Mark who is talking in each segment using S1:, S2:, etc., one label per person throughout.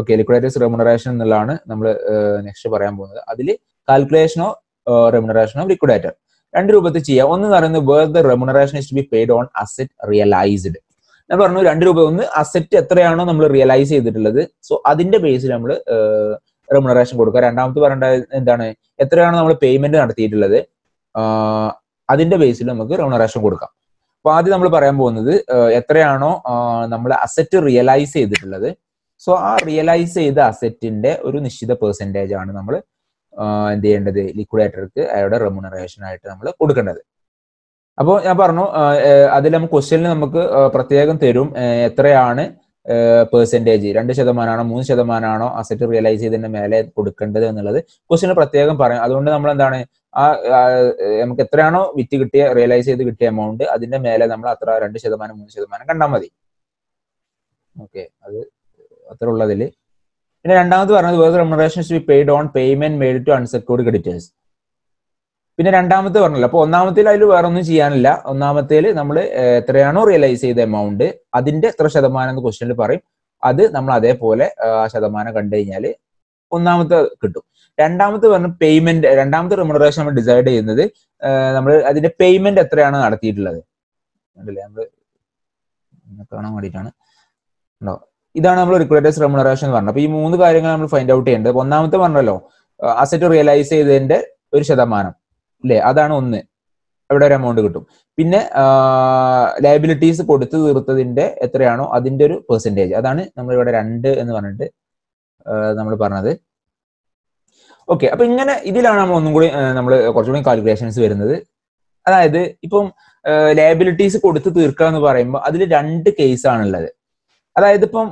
S1: okay liquidators remuneration എന്നുള്ളതാണ് നമ്മൾ next പറയാൻ പോകുന്നത് അതിൽ കാൽക്കുലേഷനോ റെമുണറേഷനോ ലിക്വിഡേറ്റർ രണ്ട് രൂപത്തിൽ ചെയ്യുക ഒന്ന് എന്ന് പറയുന്നത് where the remuneration is to be paid on asset realised ഞാൻ പറഞ്ഞു രണ്ട് രൂപ ഒന്ന് അസെറ്റ് എത്രയാണോ നമ്മൾ റിയലൈസ് ചെയ്തിട്ടുള്ളത് സോ അതിന്റെ ബേസിൽ നമ്മൾ റെമുണറേഷൻ കൊടുക്കുക രണ്ടാമത്തെ പറയേണ്ടത് എന്താണ് എത്രയാണ് നമ്മൾ പേയ്മെന്റ് നടത്തിയിട്ടുള്ളത് അതിന്റെ ബേസിൽ നമുക്ക് റെമുണറേഷൻ കൊടുക്കാം അപ്പൊ ആദ്യം നമ്മൾ പറയാൻ പോകുന്നത് എത്രയാണോ നമ്മൾ അസറ്റ് റിയലൈസ് ചെയ്തിട്ടുള്ളത് സോ ആ റിയലൈസ് ചെയ്ത അസറ്റിന്റെ ഒരു നിശ്ചിത പെർസെൻറ്റേജ് ആണ് നമ്മൾ എന്ത് ചെയ്യേണ്ടത് ലിക്വിഡേറ്റർക്ക് അയാളുടെ റെമുണറേഷൻ ആയിട്ട് നമ്മൾ കൊടുക്കേണ്ടത് അപ്പോൾ ഞാൻ പറഞ്ഞു അതിൽ നമുക്ക് ക്വസ്റ്റ്യനിൽ നമുക്ക് പ്രത്യേകം തരും എത്രയാണ് പെർസെൻറ്റേജ് രണ്ട് ശതമാനമാണോ മൂന്ന് ശതമാനമാണോ അസറ്റ് റിയലൈസ് ചെയ്തതിന് മേലെ കൊടുക്കേണ്ടത് എന്നുള്ളത് ക്വസ്റ്റിന് പ്രത്യേകം പറയാം അതുകൊണ്ട് നമ്മൾ എന്താണ് ആ നമുക്ക് എത്രയാണോ വിറ്റ് കിട്ടിയ റിയലൈസ് ചെയ്ത് കിട്ടിയ എമൗണ്ട് അതിന്റെ മേലെ നമ്മൾ അത്ര രണ്ട് ശതമാനം മൂന്ന് ശതമാനം കണ്ടാൽ മതി ഓക്കെ അത് അത്ര ഉള്ളതിൽ പിന്നെ രണ്ടാമത് പറഞ്ഞത് where remuneration be paid on payment made to unsecured creditors പിന്നെ രണ്ടാമത്തെ പറഞ്ഞില്ല അപ്പോൾ ഒന്നാമത്തേൽ അതിൽ വേറൊന്നും ചെയ്യാനില്ല ഒന്നാമത്തേൽ നമ്മൾ എത്രയാണോ റിയലൈസ് ചെയ്ത എമൗണ്ട് അതിന്റെ എത്ര ശതമാനം എന്ന് ക്വസ്റ്റ്യനിൽ പറയും അത് നമ്മൾ അതേപോലെ ആ ശതമാനം കണ്ടു കഴിഞ്ഞാൽ ഒന്നാമത്തെ കിട്ടും രണ്ടാമത്തെ പറഞ്ഞ പേയ്മെന്റ് രണ്ടാമത്തെ റിമുണറേഷൻ നമ്മൾ ഡിസൈഡ് ചെയ്യുന്നത് നമ്മൾ അതിന്റെ പേയ്മെന്റ് എത്രയാണ് നടത്തിയിട്ടുള്ളത് കണ്ടില്ലേ നമ്മൾ കാണാൻ വേണ്ടിയിട്ടാണ് ഉണ്ടോ ഇതാണ് നമ്മൾ റിക്രൂട്ടേഴ്സ് റെമുണറേഷൻ എന്ന് പറഞ്ഞത് അപ്പൊ ഈ മൂന്ന് കാര്യങ്ങൾ നമ്മൾ ഫൈൻഡ് ഔട്ട് ചെയ്യേണ്ടത് ഒന്നാമത്തെ പറഞ്ഞല്ലോ അസറ്റ് റിയലൈസ് ചെയ്തതിന്റെ ഒരു ശതമാനം അല്ലെ അതാണ് ഒന്ന് അവിടെ ഒരു എമൗണ്ട് കിട്ടും പിന്നെ ലയബിലിറ്റീസ് കൊടുത്തു തീർത്തതിന്റെ എത്രയാണോ അതിന്റെ ഒരു പെർസെൻറ്റേജ് അതാണ് നമ്മൾ ഇവിടെ രണ്ട് എന്ന് പറഞ്ഞിട്ട് നമ്മൾ പറഞ്ഞത് ഓക്കെ അപ്പൊ ഇങ്ങനെ ഇതിലാണ് നമ്മൾ ഒന്നും കൂടി നമ്മൾ കുറച്ചുകൂടി കാൽക്കുലേഷൻസ് വരുന്നത് അതായത് ഇപ്പം ലയബിലിറ്റീസ് കൊടുത്ത് തീർക്കുക എന്ന് പറയുമ്പോൾ അതിൽ രണ്ട് ഉള്ളത് അതായത് ഇപ്പം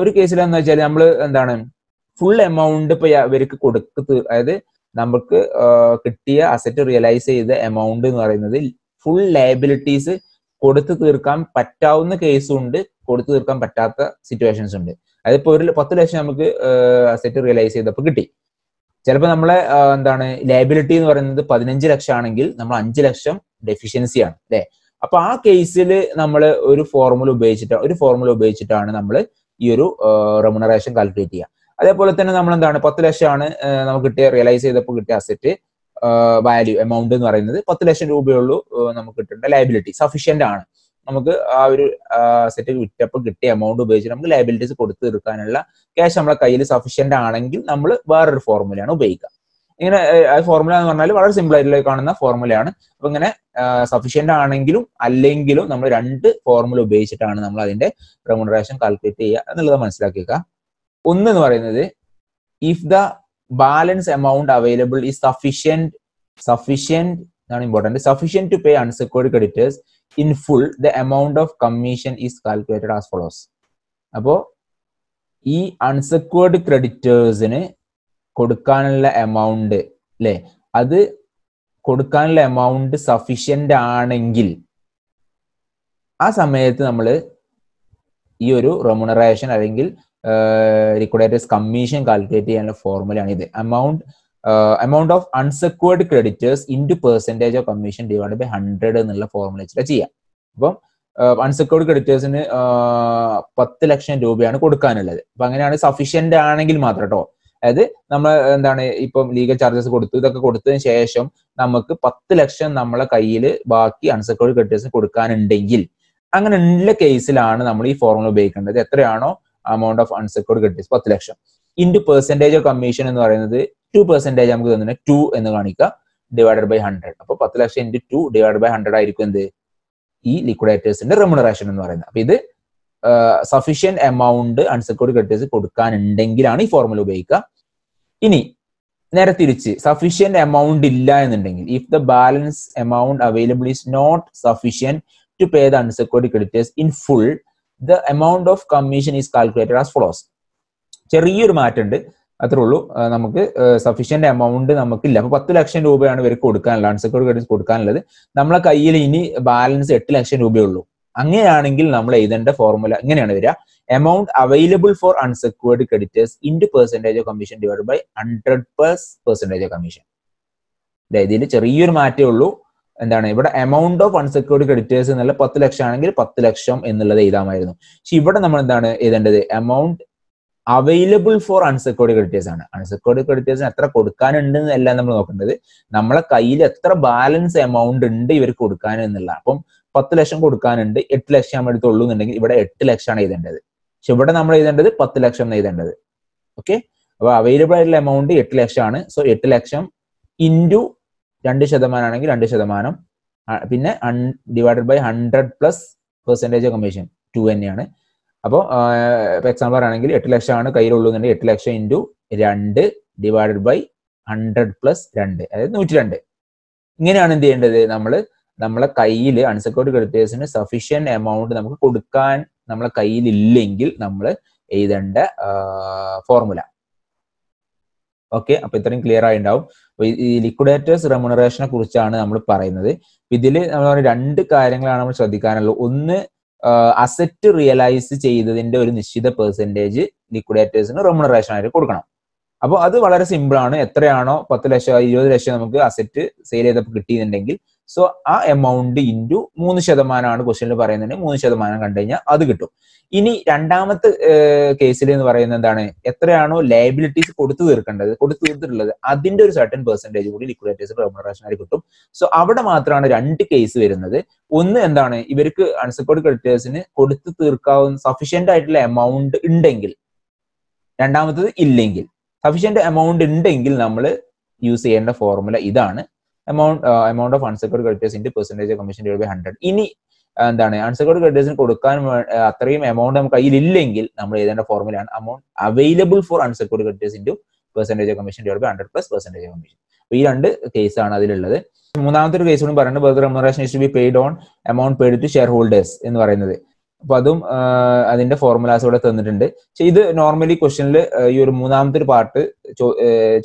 S1: ഒരു കേസിൽ വെച്ചാൽ നമ്മൾ എന്താണ് ഫുൾ എമൗണ്ട് ഇപ്പൊ ഇവർക്ക് കൊടുത്ത് അതായത് നമുക്ക് കിട്ടിയ അസറ്റ് റിയലൈസ് ചെയ്ത എമൗണ്ട് എന്ന് പറയുന്നത് ഫുൾ ലയബിലിറ്റീസ് കൊടുത്തു തീർക്കാൻ പറ്റാവുന്ന കേസും ഉണ്ട് കൊടുത്തു തീർക്കാൻ പറ്റാത്ത സിറ്റുവേഷൻസ് ഉണ്ട് അതിപ്പോ ഒരു പത്ത് ലക്ഷം നമുക്ക് അസറ്റ് റിയലൈസ് ചെയ്തപ്പോൾ കിട്ടി ചിലപ്പോൾ നമ്മളെ എന്താണ് ലയബിലിറ്റി എന്ന് പറയുന്നത് പതിനഞ്ച് ലക്ഷം ആണെങ്കിൽ നമ്മൾ അഞ്ച് ലക്ഷം ഡെഫിഷ്യൻസി ആണ് അല്ലെ അപ്പൊ ആ കേസിൽ നമ്മൾ ഒരു ഫോർമുല ഉപയോഗിച്ചിട്ട് ഒരു ഫോർമുല ഉപയോഗിച്ചിട്ടാണ് നമ്മൾ ഈ ഒരു റെമുണറേഷൻ കാൽക്കുലേറ്റ് ചെയ്യുക അതേപോലെ തന്നെ നമ്മൾ എന്താണ് പത്ത് ലക്ഷമാണ് നമുക്ക് കിട്ടിയ റിയലൈസ് ചെയ്തപ്പോൾ കിട്ടിയ അസറ്റ് വാല്യൂ എമൗണ്ട് എന്ന് പറയുന്നത് പത്ത് ലക്ഷം രൂപയുള്ളൂ നമുക്ക് കിട്ടേണ്ട ലയബിലിറ്റി സഫീഷ്യന്റ് ആണ് നമുക്ക് ആ ഒരു സെറ്റ് വിറ്റപ്പോൾ കിട്ടിയ എമൗണ്ട് ഉപയോഗിച്ച് നമുക്ക് ലയബിലിറ്റീസ് കൊടുത്തു തീർക്കാനുള്ള ക്യാഷ് നമ്മളെ കയ്യിൽ സഫീഷ്യന്റ് ആണെങ്കിൽ നമ്മൾ വേറൊരു ഫോർമുലയാണ് ഉപയോഗിക്കുക ഇങ്ങനെ ഫോർമുല എന്ന് പറഞ്ഞാൽ വളരെ സിമ്പിൾ ആയിട്ടുള്ള കാണുന്ന ഫോർമുലയാണ് അപ്പൊ ഇങ്ങനെ സഫീഷ്യന്റ് ആണെങ്കിലും അല്ലെങ്കിലും നമ്മൾ രണ്ട് ഫോർമുല ഉപയോഗിച്ചിട്ടാണ് നമ്മൾ അതിന്റെ റെമുണറേഷൻ കാൽക്കുലേറ്റ് ചെയ്യുക എന്നുള്ളത് മനസ്സിലാക്കുക ഒന്ന് എന്ന് പറയുന്നത് if the balance amount available ഈ സഫിഷ്യൻറ്റ് സഫിഷ്യൻറ്റ് ഇതാണ് important sufficient to pay unsecured creditors in full the amount of commission is calculated as follows അപ്പോൾ ഈ അൺസെക്യൂർഡ് ക്രെഡിറ്റേഴ്സിന് കൊടുക്കാനുള്ള എമൗണ്ട് അല്ലെ അത് കൊടുക്കാനുള്ള എമൗണ്ട് സഫിഷ്യൻ്റ് ആണെങ്കിൽ ആ സമയത്ത് നമ്മൾ ഈ ഒരു റെമുണറേഷൻ അല്ലെങ്കിൽ ലിക്വിഡേറ്റേഴ്സ് കമ്മീഷൻ കാൽക്കുലേറ്റ് ചെയ്യാനുള്ള ഫോർമുലയാണ് ഇത് amount amount of unsecured creditors to percentage of commission divide by hundred എന്നുള്ള ഫോർമുല വെച്ചിട്ട് ചെയ്യാം അപ്പം അൺസെക്യൂർഡ് ക്രെഡിറ്റേഴ്സിന് പത്ത് ലക്ഷം രൂപയാണ് കൊടുക്കാനുള്ളത് അപ്പൊ അങ്ങനെയാണ് സഫീഷ്യന്റ് ആണെങ്കിൽ മാത്രം കേട്ടോ അതായത് നമ്മൾ എന്താണ് ഇപ്പം ലീഗൽ ചാർജസ് കൊടുത്തു ഇതൊക്കെ കൊടുത്തതിന് ശേഷം നമുക്ക് പത്ത് ലക്ഷം നമ്മളെ കയ്യിൽ ബാക്കി അൺസെക്യൂർഡ് ക്രെഡിറ്റേഴ്സിന് കൊടുക്കാനുണ്ടെങ്കിൽ അങ്ങനെ ഉള്ള കേസിലാണ് നമ്മൾ ഈ ഫോർമുല ഉപയോഗിക്കേണ്ടത് എത്രയാണോ അമൗണ്ട് ഓഫ് അൺസെക്യൂർഡ് ക്രെഡിറ്റ്സ് പത്ത് ലക്ഷം ഇൻറ്റു പെർസെൻറ്റേജ് ഓഫ് കമ്മീഷൻ എന്ന് പറയുന്നത് ടു പെർസെൻറ്റേജ് നമുക്ക് തന്നെ ടു എന്ന് കാണിക്കുക ഡിവൈഡഡ് ബൈ ഹൺഡ്രഡ് അപ്പോൾ പത്ത് ലക്ഷം into two divide by hundred ആയിരിക്കും എന്ത് ഈ ലിക്വിഡേറ്റേഴ്സിന്റെ റെമുണറേഷൻ എന്ന് പറയുന്നത് അപ്പൊ ഇത് സഫീഷ്യൻ എമൗണ്ട് അൺസെക്യൂർഡ് ക്രെഡിറ്റേഴ്സ് കൊടുക്കാനുണ്ടെങ്കിലാണ് ഈ ഫോർമുല ഉപയോഗിക്കുക ഇനി നേരെ തിരിച്ച് സഫീഷ്യന്റ് എമൗണ്ട് ഇല്ല എന്നുണ്ടെങ്കിൽ if the balance amount available is not sufficient to pay the unsecured creditors in full the amount of commission is calculated as follows ചെറിയൊരു മാറ്റമുണ്ട് അത്രേ ഉള്ളൂ നമുക്ക് സഫീഷ്യന്റ് എമൗണ്ട് നമുക്കില്ല അപ്പൊ പത്ത് ലക്ഷം രൂപയാണ് ഇവർക്ക് കൊടുക്കാനുള്ളത് അൺസെക്യൂർഡ് ക്രെഡിറ്റ് കൊടുക്കാനുള്ളത് നമ്മളെ കയ്യിൽ ഇനി ബാലൻസ് എട്ട് ലക്ഷം രൂപയുള്ളൂ അങ്ങനെയാണെങ്കിൽ നമ്മൾ എഴുതേണ്ട ഫോർമുല ഇങ്ങനെയാണ് വരിക amount available for unsecured creditors into percentage of commission divide by hundred percentage of commission അതായത് ഇതിൽ ചെറിയൊരു മാറ്റമേ ഉള്ളൂ എന്താണ് ഇവിടെ എമൗണ്ട് ഓഫ് അൺസെക്യൂർഡ് ക്രെഡിറ്റേഴ്സ് എന്നുള്ള പത്ത് ലക്ഷം ആണെങ്കിൽ പത്ത് ലക്ഷം എന്നുള്ളത് എഴുതാമായിരുന്നു പക്ഷെ ഇവിടെ നമ്മൾ എന്താണ് എഴുതേണ്ടത് amount available for unsecured creditors ആണ് അൺസെക്യൂർഡ് ക്രെഡിറ്റേഴ്സിന് എത്ര കൊടുക്കാനുണ്ട് എന്നല്ല നമ്മൾ നോക്കേണ്ടത് നമ്മളെ കയ്യിൽ എത്ര ബാലൻസ് എമൗണ്ട് ഉണ്ട് ഇവർക്ക് കൊടുക്കാൻ എന്നുള്ള അപ്പം പത്ത് ലക്ഷം കൊടുക്കാനുണ്ട് എട്ട് ലക്ഷം നമ്മൾ എടുത്തുള്ളൂ എന്നുണ്ടെങ്കിൽ ഇവിടെ എട്ട് ലക്ഷമാണ് എഴുതേണ്ടത് പക്ഷെ ഇവിടെ നമ്മൾ എഴുതേണ്ടത് പത്ത് ലക്ഷം എന്ന് എഴുതേണ്ടത് ഓക്കെ അപ്പൊ അവൈലബിൾ ആയിട്ടുള്ള എമൗണ്ട് എട്ട് ലക്ഷമാണ് സോ എട്ട് ലക്ഷം ഇൻറ്റു രണ്ട് ശതമാനമാണെങ്കിൽ രണ്ട് ശതമാനം പിന്നെ അൺ divided by hundred plus percentage commission two തന്നെയാണ് അപ്പോൾ എക്സാമ്പിൾ ആണെങ്കിൽ എട്ട് ലക്ഷമാണ് കയ്യിലുള്ളതെന്നുണ്ടെങ്കിൽ എട്ട് ലക്ഷം ഇൻറ്റു രണ്ട് ഡിവൈഡഡ് ബൈ ഹൺഡ്രഡ് പ്ലസ് രണ്ട് അതായത് നൂറ്റി രണ്ട് ഇങ്ങനെയാണ് എന്ത് ചെയ്യേണ്ടത് നമ്മൾ നമ്മളെ കയ്യിൽ അൺസെക്യൂർഡ് ക്രെഡിറ്റേഴ്സിന് സഫീഷ്യൻറ്റ് എമൗണ്ട് നമുക്ക് കൊടുക്കാൻ നമ്മളെ കയ്യിൽ ഇല്ലെങ്കിൽ നമ്മൾ എഴുതേണ്ട ഫോർമുല ഓക്കെ അപ്പൊ ഇത്രയും ക്ലിയർ ആയിട്ടുണ്ടാവും ഈ ലിക്വിഡേറ്റേഴ്സ് റെമുണറേഷനെ കുറിച്ചാണ് നമ്മൾ പറയുന്നത് ഇതിൽ നമ്മൾ രണ്ട് കാര്യങ്ങളാണ് നമ്മൾ ശ്രദ്ധിക്കാനുള്ളത് ഒന്ന് അസറ്റ് റിയലൈസ് ചെയ്തതിന്റെ ഒരു നിശ്ചിത പെർസെൻറ്റേജ് ലിക്വിഡേറ്റേഴ്സിന് റെമുണറേഷൻ ആയിട്ട് കൊടുക്കണം അപ്പോൾ അത് വളരെ സിമ്പിൾ ആണ് എത്രയാണോ പത്ത് ലക്ഷം ഇരുപത് ലക്ഷം നമുക്ക് അസറ്റ് സെയിൽ ചെയ്തപ്പോൾ കിട്ടിയെന്നുണ്ടെങ്കിൽ സോ ആ എമൗണ്ട് ഇൻറ്റു മൂന്ന് ശതമാനമാണ് ക്വസ്റ്റ്യനിൽ പറയുന്നത് മൂന്ന് ശതമാനം കണ്ടു കഴിഞ്ഞാൽ അത് കിട്ടും ഇനി രണ്ടാമത്തെ കേസിൽ എന്ന് പറയുന്നത് എന്താണ് എത്രയാണോ ലയബിലിറ്റീസ് കൊടുത്തു തീർക്കേണ്ടത് കൊടുത്തു തീർത്തിട്ടുള്ളത് അതിന്റെ ഒരു സർട്ടൻ പെർസെൻറ്റേജ് കൂടി ലിക്വിഡേറ്റേഴ്സ് കിട്ടും സോ അവിടെ മാത്രമാണ് രണ്ട് കേസ് വരുന്നത് ഒന്ന് എന്താണ് ഇവർക്ക് അൺസപ്പോർഡ് ക്രെഡിറ്റേഴ്സിന് കൊടുത്തു തീർക്കാവുന്ന സഫീഷ്യന്റ് ആയിട്ടുള്ള എമൗണ്ട് ഉണ്ടെങ്കിൽ രണ്ടാമത്തത് ഇല്ലെങ്കിൽ സഫീഷ്യന്റ് എമൗണ്ട് ഉണ്ടെങ്കിൽ നമ്മൾ യൂസ് ചെയ്യേണ്ട ഫോർമുല ഇതാണ് amount amount of unsecured creditors ക്രെഡിറ്റേഴ്സിന്റെ percentage commission divide by hundred ഇനി എന്താണ് അൺസെക്യൂർഡ് ക്രെഡിറ്റേഴ്സിന് കൊടുക്കാൻ അത്രയും എമൗണ്ട് നമുക്ക് കയ്യിൽ ഇല്ലെങ്കിൽ നമ്മൾ എഴുതേണ്ട ഫോർമുലയാണ് amount available for unsecured creditors into percentage commission divide by hundred plus percentage commission ഈ രണ്ട് കേസാണ് അതിലുള്ളത് മൂന്നാമത്തെ ഒരു കേസ് കൂടി പറയുന്നത് third remuneration is to be paid on amount paid to shareholders എന്ന് പറയുന്നത് അപ്പൊ അതും അതിന്റെ ഫോർമുലാസ് ഇവിടെ തന്നിട്ടുണ്ട് പക്ഷെ ഇത് നോർമലി ക്വസ്റ്റനിൽ ഈ ഒരു മൂന്നാമത്തെ ഒരു പാർട്ട്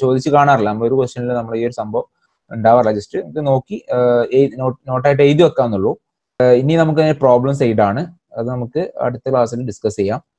S1: ചോദിച്ചു കാണാറില്ല നമ്മൾ ഒരു ക്വസ്റ്റനിൽ നമ്മൾ ഈ ഒരു സംഭവം ഉണ്ടാവാറില്ല ജസ്റ്റ് നമുക്ക് നോക്കി നോട്ടായിട്ട് എഴുതി വെക്കാന്നുള്ളൂ ഇനി നമുക്ക് പ്രോബ്ലം സൈഡാണ് അത് നമുക്ക് അടുത്ത ക്ലാസ്സിൽ ഡിസ്കസ് ചെയ്യാം